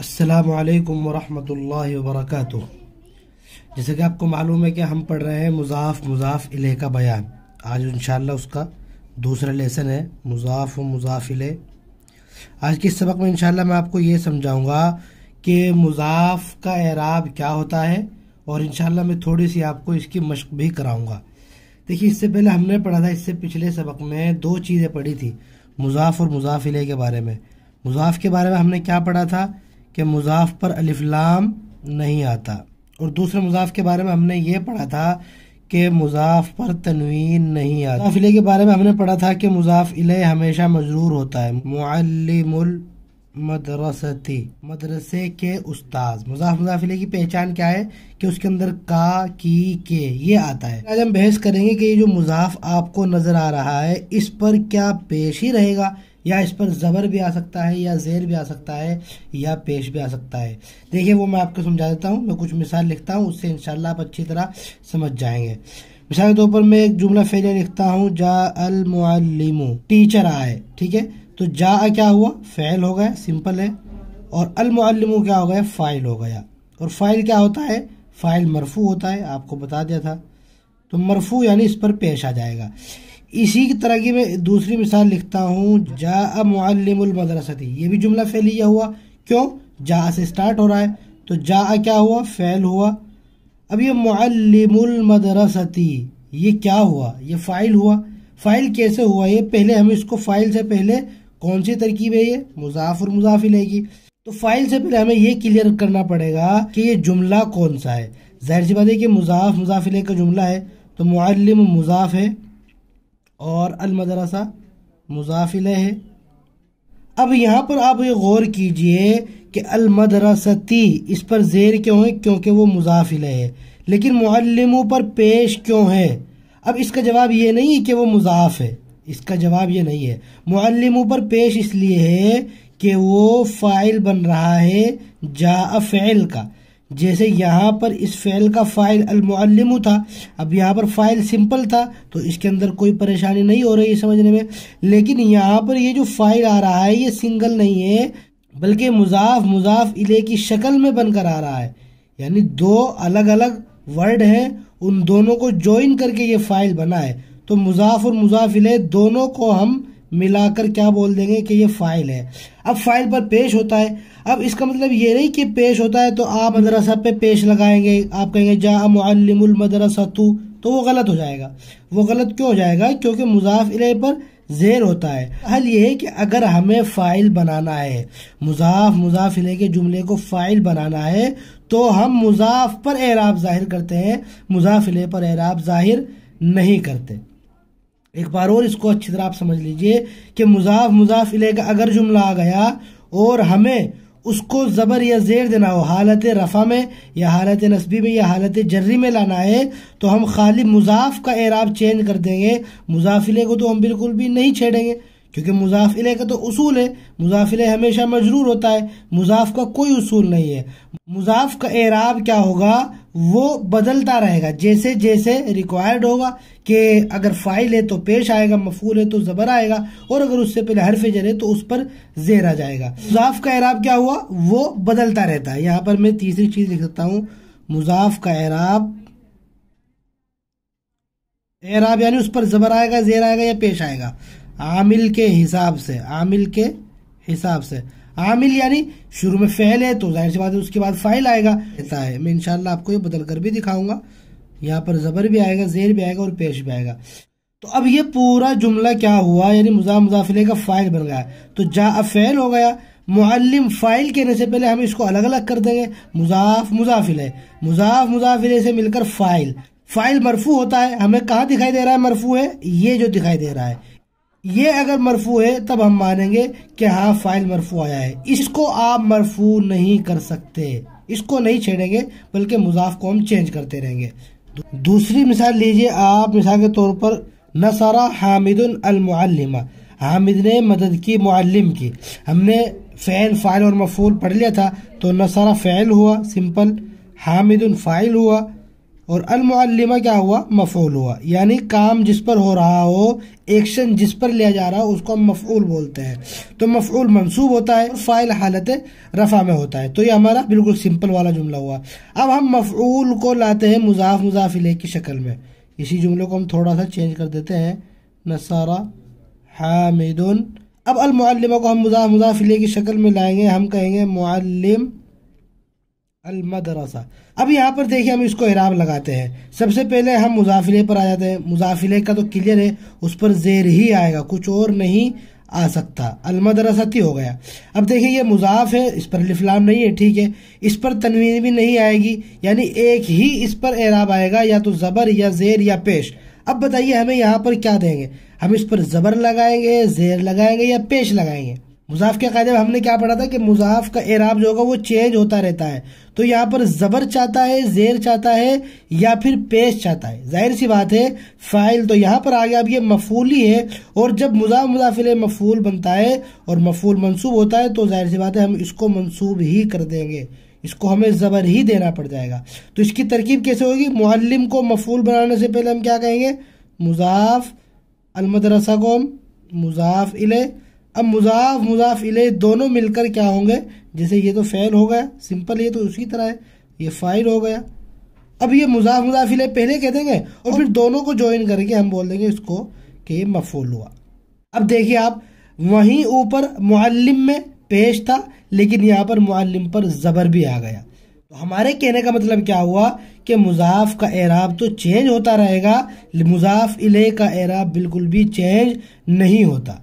असलकम वरहमल वर्क जैसे कि आपको मालूम है कि हम पढ़ रहे हैं मुजाफ मुजाफ इले का बयान आज इन उसका दूसरा लेसन है मुजाफ व मुजाफ इले आज के इस सबक में इनशाला मैं आपको ये समझाऊँगा कि मुजाफ का एराब क्या होता है और इन मैं थोड़ी सी आपको इसकी मशक भी कराऊँगा देखिए इससे पहले हमने पढ़ा था इससे पिछले सबक में दो चीज़ें पढ़ी थी मुजाफ और मुजाफ इले के बारे में मुजाफ के बारे में हमने क्या पढ़ा था कि मुजाफ पर अलिफ्लाम नहीं आता और दूसरे मुजाफ के बारे में हमने ये पढ़ा था कि मुजाफ पर तनवीन नहीं आता मुजाफिले के बारे में हमने पढ़ा था कि मुजाफ इले हमेशा मजरूर होता है मुअल्लिमुल मदरसती मदरसे के उस्ताद मुजाफ मुजाफिले की पहचान क्या है कि उसके अंदर का की के ये आता है आज हम बहस करेंगे कि ये जो मुजाफ आपको नज़र आ रहा है इस पर क्या पेश ही रहेगा या इस पर ज़बर भी आ सकता है या ज़ेर भी आ सकता है या पेश भी आ सकता है देखिए वो मैं आपको समझा देता हूँ मैं कुछ मिसाल लिखता हूँ उससे इंशाल्लाह आप अच्छी तरह समझ जाएंगे मिसाल के तौर पर मैं एक जुमला फेलिया लिखता हूँ जा अलमु टीचर आए ठीक है तो जा क्या हुआ फेल हो गया सिंपल है और अलमु क्या हो गया फ़ाइल हो गया और फ़ाइल क्या होता है फ़ाइल मरफू होता है आपको बता दिया था तो मरफू यानी इस पर पेश आ जाएगा इसी की तरह की मैं दूसरी मिसाल लिखता हूँ जा मदरसती ये भी जुमला फैलिया हुआ क्यों जा से स्टार्ट हो रहा है तो जा क्या हुआ फ़ैल हुआ अब ये मदरसती ये क्या हुआ ये फ़ाइल हुआ फ़ाइल कैसे हुआ ये पहले हम इसको फ़ाइल से पहले कौन सी तरकीब है ये मुजाफ और मुजाफी लेगी तो फाइल से पहले हमें ये क्लियर करना पड़ेगा कि ये जुमला कौन सा है जाहिर सी बात है कि मुजाफ मुजाफिले का जुमला है तो मुआलिम मुजाफ है और अलमदरसा मुजाफिल है अब यहाँ पर आप ये गौर कीजिए कि अलमदरसती इस पर जेर क्यों है क्योंकि वो मुजाफिल है लेकिन मुअल्लिमों पर पेश क्यों है अब इसका जवाब ये नहीं है कि वो मुजाफ है इसका जवाब ये नहीं है मुअल्लिमों पर पेश इसलिए है कि वो फ़ाइल बन रहा है जा फ़ैल का जैसे यहाँ पर इस फ़ैल का फ़ाइल अलमुअलम था अब यहाँ पर फ़ाइल सिंपल था तो इसके अंदर कोई परेशानी नहीं हो रही है समझने में लेकिन यहाँ पर ये जो फ़ाइल आ रहा है ये सिंगल नहीं है बल्कि मुजाफ मुजाफ इले की शक्ल में बनकर आ रहा है यानी दो अलग अलग वर्ड हैं उन दोनों को ज्वाइन करके ये फ़ाइल बना है तो मुजाफ और मुजाफ इले दोनों को हम मिलाकर क्या बोल देंगे कि ये फाइल है अब फाइल पर पेश होता है अब इसका मतलब ये नहीं कि पेश होता है तो आप मदरसा पे पेश लगाएंगे आप कहेंगे जा मदरसा तू तो वो गलत हो जाएगा वो गलत क्यों हो जाएगा क्योंकि मुजाफ इले पर जेर होता है हल ये है कि अगर हमें फ़ाइल बनाना है मुजाफ मुजाफ इले के जुमले को फ़ाइल बनाना है तो हम मुजाफ पर एराब ज़ाहिर करते हैं मुजाफ इले पर एराब ज़ाहिर नहीं करते एक बार और इसको अच्छी तरह आप समझ लीजिए कि मुजाफ मुजाफ इले का अगर जुमला आ गया और हमें उसको ज़बर या जेर देना हो हालत रफ़ा में या हालत नस्बी में या हालत जर्री में लाना है तो हम खाली मुजाफ का एराब चेंज कर देंगे मुजाफिले को तो हम बिल्कुल भी नहीं छेड़ेंगे क्योंकि मुजाफिले का तो उसूल है मुजाफिले हमेशा मजरूर होता है मुजाफ का कोई उसूल नहीं है मुजाफ का एराब क्या होगा वो बदलता रहेगा जैसे जैसे रिक्वायर्ड होगा कि अगर फाइल है तो पेश आएगा मफूल है तो जबर आएगा और अगर उससे पहले हरफ जरे है तो उस पर जेर आ जाएगा मुजाफ का एराब क्या हुआ वो बदलता रहता है यहाँ पर मैं तीसरी चीज लिख सकता हूँ मुजाफ का एराब एराब यानी उस पर जबर आएगा जेर आएगा या पेश आएगा आमिल के हिसाब से आमिल के हिसाब से आमिल यानी शुरू में फेल है तो जाहिर सी बात है उसके बाद फ़ाइल आएगा ऐसा है मैं इंशाल्लाह आपको ये बदल कर भी दिखाऊंगा यहाँ पर ज़बर भी आएगा जेर भी आएगा और पेश भी आएगा तो अब ये पूरा जुमला क्या हुआ यानी मुजा मुजाफिले का फ़ाइल बन गया तो जा अब फेल हो गया मुअल्लिम फ़ाइल कहने से पहले हम इसको अलग अलग कर देंगे मुजाफ मुजाफिले मुजाफ मुजाफिले से मिलकर फ़ाइल फ़ाइल मरफू होता है हमें कहाँ दिखाई दे रहा है मरफू है ये जो दिखाई दे रहा है ये अगर मरफू है तब हम मानेंगे कि हाँ फाइल मरफू आया है इसको आप मरफू नहीं कर सकते इसको नहीं छेड़ेंगे बल्कि मुजाफ को हम चेंज करते रहेंगे दूसरी मिसाल लीजिए आप मिसाल के तौर पर नसारा हामिद अलमुअल्लिमा हामिद ने मदद की मुअल्लिम की हमने फ़ैल फ़ाइल और मफूल पढ़ लिया था तो नसारा फ़ैल हुआ सिंपल हामिद फ़ाइल हुआ और अलमुल्लिमा क्या हुआ मफूल हुआ यानी काम जिस पर हो रहा हो एक्शन जिस पर लिया जा रहा हो उसको हम मफूल बोलते हैं तो मफूल मनसूब होता है फ़ाइल हालत रफ़ा में होता है तो ये हमारा बिल्कुल सिंपल वाला जुमला हुआ अब हम मफूल को लाते हैं मुजाफ मुजाफिले की शक्ल में इसी जुमले को हम थोड़ा सा चेंज कर देते हैं नसारा हामिदन अब अलमुल्लिमा को हम मुजाफ मुजाफिले की शक्ल में लाएंगे हम कहेंगे मुल्लिम मदरसा अब यहाँ पर देखिए हम इसको इराब लगाते हैं सबसे पहले हम मुजाफिले पर आ जाते हैं मुजाफिले का तो क्लियर है उस पर जेर ही आएगा कुछ और नहीं आ सकता अलमदरसती हो गया अब देखिए ये मुजाफ है इस पर लिफलाम नहीं है ठीक है इस पर तनवीन भी नहीं आएगी यानी एक ही इस पर एराब आएगा या तो ज़बर या जेर या पेश अब बताइए हमें यहाँ पर क्या देंगे हम इस पर ज़बर लगाएंगे जेर लगाएंगे या पेश लगाएंगे मुजाफ के कायदे में हमने क्या पढ़ा था कि मुजाफ का एराब जो होगा वो चेंज होता रहता है तो यहाँ पर ज़बर चाहता है जेर चाहता है या फिर पेश चाहता है जाहिर सी बात है फ़ाइल तो यहाँ पर आ गया अब ये मफूली है और जब मुजाफ मुजाफिल मफूल बनता है और मफूल मनसूब होता है तो जाहिर सी बात है हम इसको मनसूब ही कर देंगे इसको हमें ज़बर ही देना पड़ जाएगा तो इसकी तरकीब कैसे होगी मुहलम को मफूल बनाने से पहले हम क्या कहेंगे मुजाफ अलमदरसा को हम मुजाफ इले अब मुजाफ मुजाफ इले दोनों मिलकर क्या होंगे जैसे ये तो फेल हो गया सिंपल ये तो उसी तरह है ये फ़ाइल हो गया अब ये मुजाफ मुजाफ इले पहले कह देंगे और फिर दोनों को ज्वाइन करके हम बोल देंगे इसको कि ये मफूल हुआ अब देखिए आप वहीं ऊपर मुअल्लिम में पेश था लेकिन यहाँ पर मुअल्लिम पर ज़बर भी आ गया तो हमारे कहने का मतलब क्या हुआ कि मुजाफ का एराब तो चेंज होता रहेगा मुजाफ इले का एराब बिल्कुल भी चेंज नहीं होता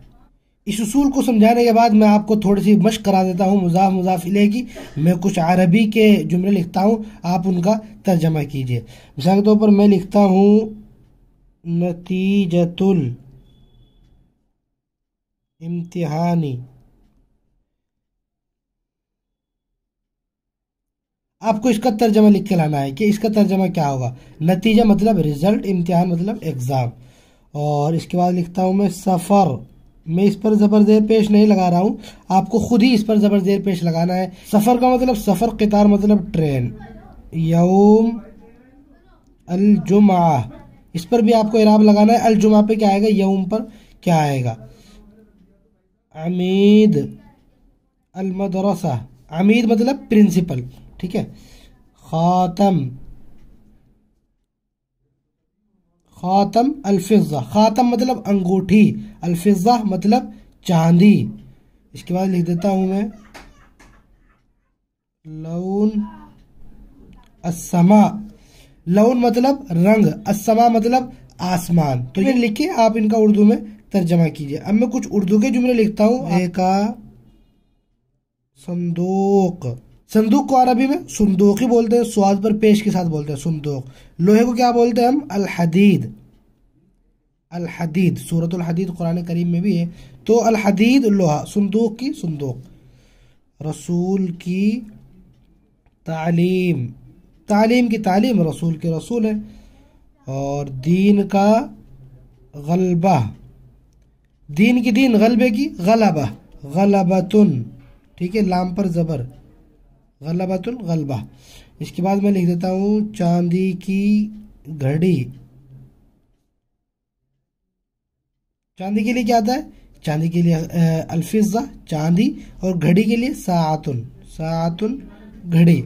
इस असूल को समझाने के बाद मैं आपको थोड़ी सी मश्क करा देता हूँ मजाफ मुजाफ की मैं कुछ अरबी के जुमले लिखता हूँ आप उनका तर्जमा कीजिए मिसाल के तौर पर मैं लिखता हूँ नतीजतुल इम्तिहानी आपको इसका तर्जमा लिख के लाना है कि इसका तर्जमा क्या होगा नतीजा मतलब रिज़ल्ट इम्तिहान मतलब एग्ज़ाम और इसके बाद लिखता हूँ मैं सफ़र मैं इस पर जेर पेश नहीं लगा रहा हूँ आपको खुद ही इस पर जबर जेर पेश लगाना है सफ़र का मतलब सफ़र कतार मतलब ट्रेन यूम अलजुमा इस पर भी आपको इराब लगाना है अलजुमा पे क्या आएगा यूम पर क्या आएगा अमीद अलमदरसा अमीद मतलब प्रिंसिपल ठीक है ख़ातम ख़ातम अलफिज़ा ख़ातम मतलब अंगूठी अलफिज़ा मतलब चांदी इसके बाद लिख देता हूँ मैं लौन असमा लौन मतलब रंग असमा मतलब आसमान तो ये लिखिए आप इनका उर्दू में तर्जमा कीजिए अब मैं कुछ उर्दू के जुमले लिखता हूँ एका संदोक संदूक को अरबी में संदूक ही बोलते हैं स्वाद पर पेश के साथ बोलते हैं संदूक लोहे को क्या बोलते हैं हम अलहदीद अलहदीद सूरत हदीद कुरान करीम में भी है तो अलहदीद लोहा संदूक की संदूक रसूल की तालीम तालीम की तालीम रसूल के रसूल है और दीन का गलबा दीन की दीन गलबे की गलबा गलबतुन ठीक है लाम पर ज़बर गलबातुल गलबा इसके बाद मैं लिख देता हूँ चांदी की घड़ी चांदी के लिए क्या आता है चांदी के लिए अल्फिज़ा चांदी और घड़ी के लिए सातुल सातुल घड़ी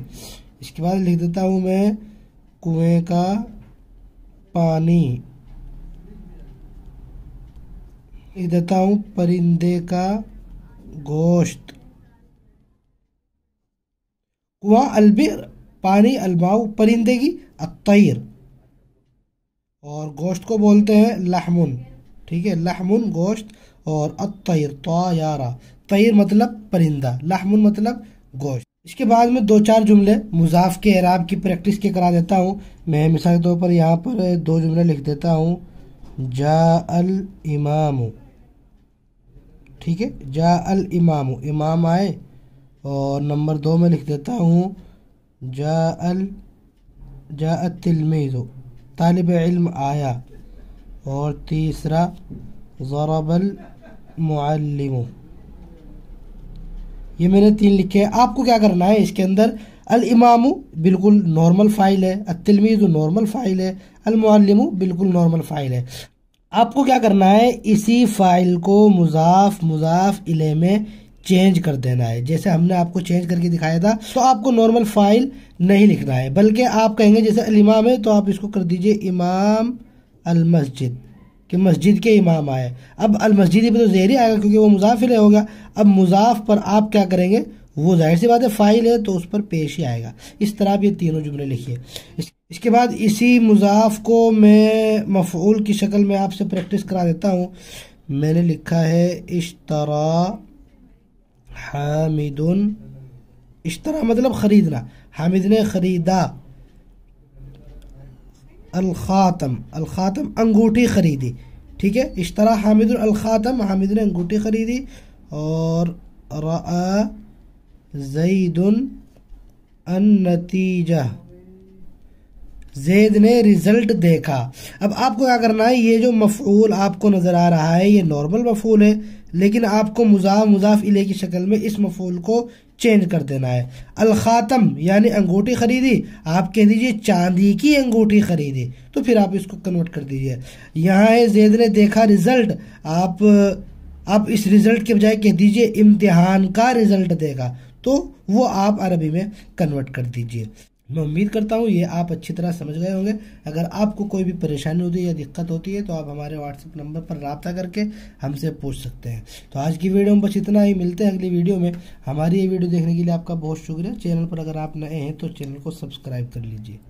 इसके बाद लिख देता हूँ मैं कुएं का पानी लिख देता हूँ परिंदे का गोश्त कुआ अलबिर पानी अलमाऊ परिंदेगी अतर और गोश्त को बोलते हैं लहमुन ठीक है लहमुन गोश्त और तो तयारा तयर मतलब परिंदा लहमुन मतलब गोश्त इसके बाद में दो चार जुमले मुजाफ के एराब की प्रैक्टिस के करा देता हूँ मैं मिसाल के तौर पर यहाँ पर दो जुमले लिख देता हूँ जा अल इमाम ठीक है जा अल इमाम इमाम आए और नंबर दो में लिख देता हूँ जाअल जा तिलमेज़ो तालब इल्म आया और तीसरा जोराबल ये मैंने तीन लिखे हैं आपको क्या करना है इसके अंदर अल इमाम बिल्कुल नॉर्मल फ़ाइल है अतलमीज़ नॉर्मल फ़ाइल है अलमलिम बिल्कुल नॉर्मल फ़ाइल है आपको क्या करना है इसी फ़ाइल को मुजाफ मुजाफ इले में चेंज कर देना है जैसे हमने आपको चेंज करके दिखाया था तो आपको नॉर्मल फाइल नहीं लिखना है बल्कि आप कहेंगे जैसे अलिमाम है तो आप इसको कर दीजिए इमाम अल मस्जिद कि मस्जिद के इमाम आए अब अल मस्जिद पर तो जहर ही आएगा क्योंकि वो मुजाफिल हो गया अब मुजाफ पर आप क्या करेंगे वो जाहिर सी बात है फाइल है तो उस पर पेश ही आएगा इस तरह आप ये तीनों जुमले लिखिए इस, इसके बाद इसी मुजाफ को मैं मफूल की शक्ल में आपसे प्रैक्टिस करा देता हूँ मैंने लिखा है इश्तरा हामिद इस तरह मतलब ख़रीदना हामिद ने ख़रीदा अलखातम अलखातम अंगूठी ख़रीदी ठीक है इश्तरा हामिद अलखातम हामिद ने अंगूठी ख़रीदी और रईदन नतीजा जैद ने रिजल्ट देखा अब आपको क्या करना है ये जो मफूल आपको नज़र आ रहा है ये नॉर्मल मफूल है लेकिन आपको मुजाफ मुजाफ इले की शक्ल में इस मफूल को चेंज कर देना है अलखातम यानी अंगूठी खरीदी आप कह दीजिए चांदी की अंगूठी खरीदी तो फिर आप इसको कन्वर्ट कर दीजिए यहाँ है जैद ने देखा रिजल्ट आप आप इस रिजल्ट के बजाय कह दीजिए इम्तिहान का रिजल्ट देगा तो वो आप अरबी में कन्वर्ट कर दीजिए मैं उम्मीद करता हूँ ये आप अच्छी तरह समझ गए होंगे अगर आपको कोई भी परेशानी होती है या दिक्कत होती है तो आप हमारे व्हाट्सएप नंबर पर रबता करके हमसे पूछ सकते हैं तो आज की वीडियो में बस इतना ही मिलते हैं अगली वीडियो में हमारी ये वीडियो देखने के लिए आपका बहुत शुक्रिया चैनल पर अगर आप नए हैं तो चैनल को सब्सक्राइब कर लीजिए